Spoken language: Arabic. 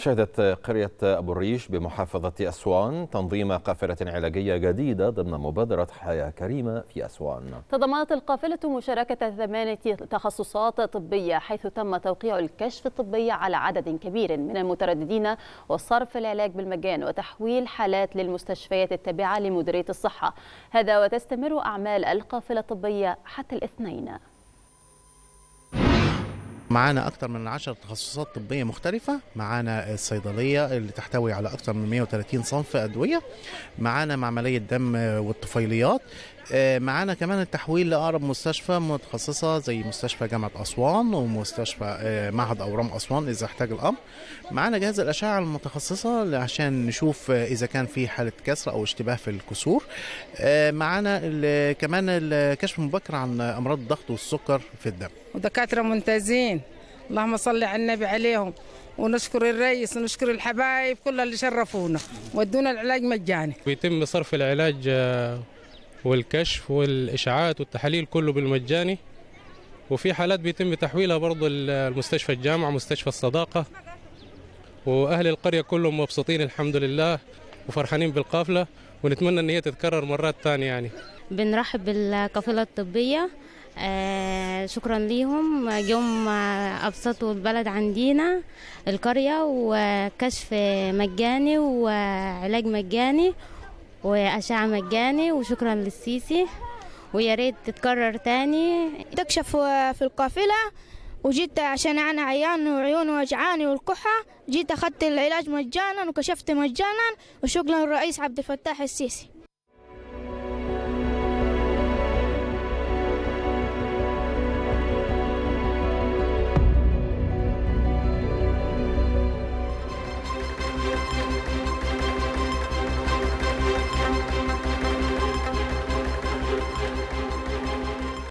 شهدت قرية أبو الريش بمحافظة أسوان تنظيم قافلة علاجية جديدة ضمن مبادرة حياة كريمة في أسوان تضمنت القافلة مشاركة ثمانية تخصصات طبية حيث تم توقيع الكشف الطبي على عدد كبير من المترددين وصرف العلاج بالمجان وتحويل حالات للمستشفيات التابعة لمديرية الصحة هذا وتستمر أعمال القافلة الطبية حتى الاثنين معانا اكثر من 10 تخصصات طبيه مختلفه معانا الصيدليه اللي تحتوي على اكثر من 130 صنف ادويه معانا معمليه دم والطفيليات آه، معانا كمان التحويل لاقرب مستشفى متخصصه زي مستشفى جامعه اسوان ومستشفى آه، معهد اورام اسوان اذا احتاج الامر معانا جهاز الاشعه المتخصصه عشان نشوف آه، اذا كان في حاله كسر او اشتباه في الكسور معانا كمان الكشف المبكر عن امراض الضغط والسكر في الدم ودكاتره ممتازين اللهم صل على النبي عليهم ونشكر الرئيس ونشكر الحبايب كل اللي شرفونا ودونا العلاج مجاني بيتم صرف العلاج والكشف والإشعاعات والتحاليل كله بالمجاني وفي حالات بيتم تحويلها برضه المستشفى الجامعة مستشفى الصداقة وأهل القرية كلهم مبسوطين الحمد لله وفرحانين بالقافلة ونتمنى إن هي تتكرر مرات تانية يعني بنرحب بالقافلة الطبية آه شكرا ليهم جم أبسطوا البلد عندنا القرية وكشف مجاني وعلاج مجاني وأشعة مجاني وشكرا للسيسي ويا ريت تتكرر تاني تكشف في القافلة وجيت عشان أنا عيان وعيوني وجعاني والكحة جيت أخذت العلاج مجانا وكشفت مجانا وشكرا للرئيس عبد الفتاح السيسي